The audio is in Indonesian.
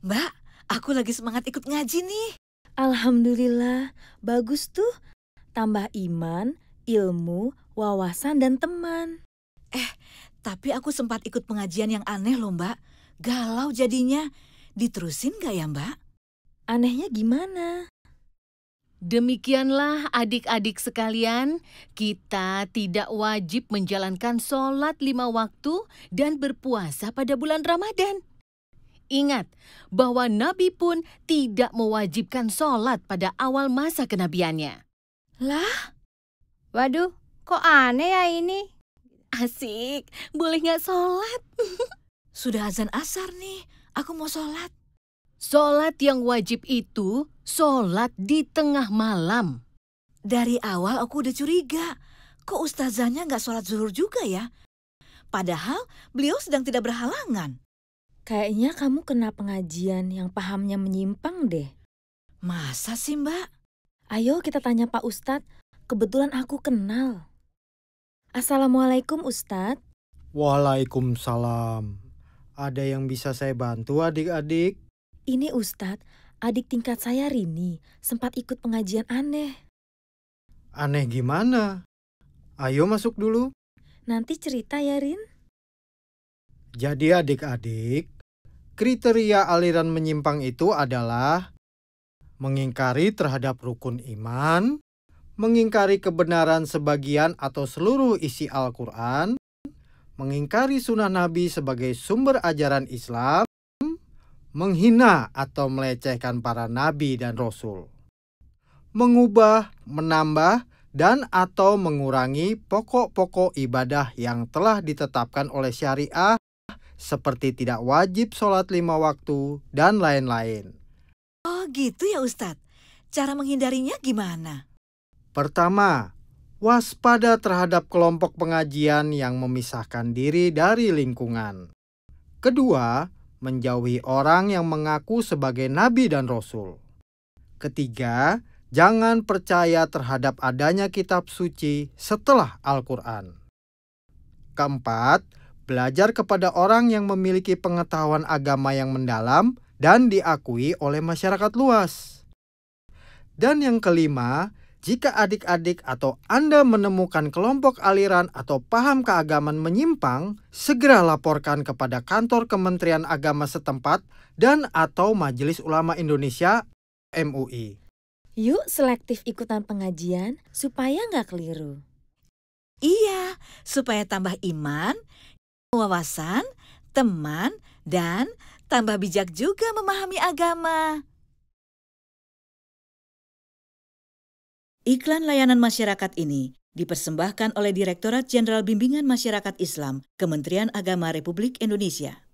Mbak, aku lagi semangat ikut ngaji nih. Alhamdulillah, bagus tuh. Tambah iman, ilmu, wawasan, dan teman. Eh, tapi aku sempat ikut pengajian yang aneh loh mbak. Galau jadinya. Diterusin gak ya mbak? Anehnya gimana? Demikianlah adik-adik sekalian, kita tidak wajib menjalankan sholat lima waktu dan berpuasa pada bulan Ramadan. Ingat bahwa Nabi pun tidak mewajibkan sholat pada awal masa kenabiannya. Lah? Waduh, kok aneh ya ini? Asik, boleh nggak sholat? Sudah azan asar nih, aku mau sholat. Sholat yang wajib itu sholat di tengah malam. Dari awal aku udah curiga, kok ustazahnya nggak sholat zuhur juga ya? Padahal beliau sedang tidak berhalangan. Kayaknya kamu kena pengajian yang pahamnya menyimpang deh. Masa sih mbak? Ayo kita tanya Pak Ustadz, kebetulan aku kenal. Assalamualaikum Ustadz. Waalaikumsalam. Ada yang bisa saya bantu adik-adik? Ini Ustadz, adik tingkat saya Rini, sempat ikut pengajian aneh. Aneh gimana? Ayo masuk dulu. Nanti cerita ya Rin. Jadi adik-adik, kriteria aliran menyimpang itu adalah mengingkari terhadap rukun iman, mengingkari kebenaran sebagian atau seluruh isi Al-Quran, mengingkari sunnah Nabi sebagai sumber ajaran Islam, menghina atau melecehkan para nabi dan rasul, mengubah, menambah, dan atau mengurangi pokok-pokok ibadah yang telah ditetapkan oleh syariah seperti tidak wajib sholat lima waktu, dan lain-lain. Oh gitu ya Ustadz, cara menghindarinya gimana? Pertama, waspada terhadap kelompok pengajian yang memisahkan diri dari lingkungan. Kedua, menjauhi orang yang mengaku sebagai nabi dan rasul. Ketiga, jangan percaya terhadap adanya kitab suci setelah Al-Quran. Keempat, belajar kepada orang yang memiliki pengetahuan agama yang mendalam dan diakui oleh masyarakat luas. Dan yang kelima, jika adik-adik atau Anda menemukan kelompok aliran atau paham keagamaan menyimpang, segera laporkan kepada kantor Kementerian Agama setempat dan atau Majelis Ulama Indonesia MUI. Yuk selektif ikutan pengajian supaya nggak keliru. Iya, supaya tambah iman wawasan, teman, dan tambah bijak juga memahami agama. Iklan layanan masyarakat ini dipersembahkan oleh Direktorat Jenderal Bimbingan Masyarakat Islam, Kementerian Agama Republik Indonesia.